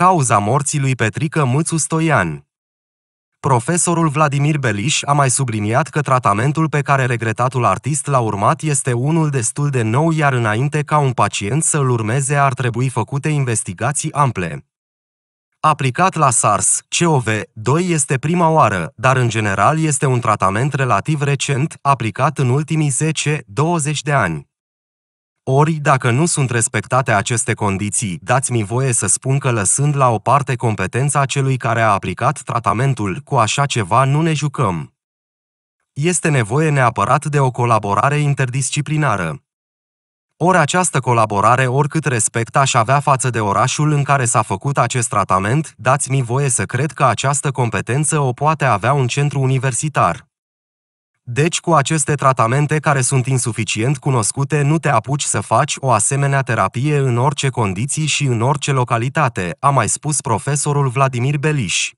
Cauza morții lui Petrică Mâțu Stoian Profesorul Vladimir Beliș a mai subliniat că tratamentul pe care regretatul artist l-a urmat este unul destul de nou, iar înainte ca un pacient să-l urmeze ar trebui făcute investigații ample. Aplicat la SARS-CoV-2 este prima oară, dar în general este un tratament relativ recent, aplicat în ultimii 10-20 de ani. Ori, dacă nu sunt respectate aceste condiții, dați-mi voie să spun că lăsând la o parte competența celui care a aplicat tratamentul, cu așa ceva nu ne jucăm. Este nevoie neapărat de o colaborare interdisciplinară. Ori această colaborare, oricât respect aș avea față de orașul în care s-a făcut acest tratament, dați-mi voie să cred că această competență o poate avea un centru universitar. Deci cu aceste tratamente care sunt insuficient cunoscute, nu te apuci să faci o asemenea terapie în orice condiții și în orice localitate, a mai spus profesorul Vladimir Beliș.